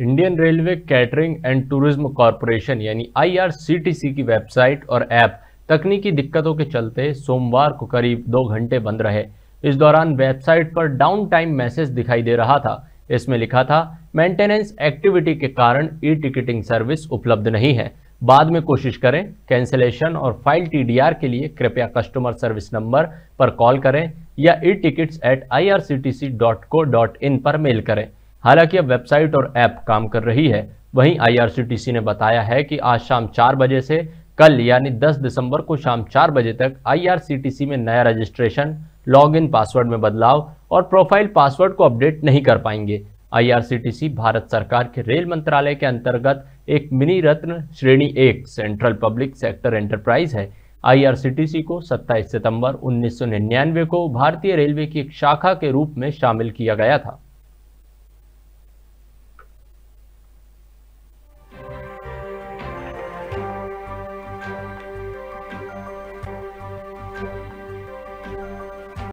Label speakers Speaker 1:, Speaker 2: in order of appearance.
Speaker 1: Indian Railway Catering and Tourism Corporation यानी IRCTC की website और ऐप तकनीकी दिक्कतों के चलते सोमवार को करीब दो घंटे बंद रहे इस दौरान वेबसाइट पर डाउन टाइम मैसेज दिखाई दे रहा था इसमें लिखा था मेंटेनेंस एक्टिविटी के कारण ई टिकटिंग सर्विस उपलब्ध नहीं है बाद में कोशिश करें कैंसिलेशन और फाइल टीडीआर के लिए कृपया कस्टमर सर्विस नंबर पर कॉल करें या ई टिकट्स एट आई पर मेल करें हालांकि अब वेबसाइट और ऐप काम कर रही है वहीं आईआरसीटीसी ने बताया है कि आज शाम चार बजे से कल यानी 10 दिसंबर को शाम चार बजे तक आईआरसीटीसी में नया रजिस्ट्रेशन लॉगिन पासवर्ड में बदलाव और प्रोफाइल पासवर्ड को अपडेट नहीं कर पाएंगे आईआरसीटीसी भारत सरकार के रेल मंत्रालय के अंतर्गत एक मिनी रत्न श्रेणी एक सेंट्रल पब्लिक सेक्टर एंटरप्राइज है आईआरसीटीसी को 27 सितंबर 1999 को भारतीय रेलवे की एक शाखा के रूप में शामिल किया गया था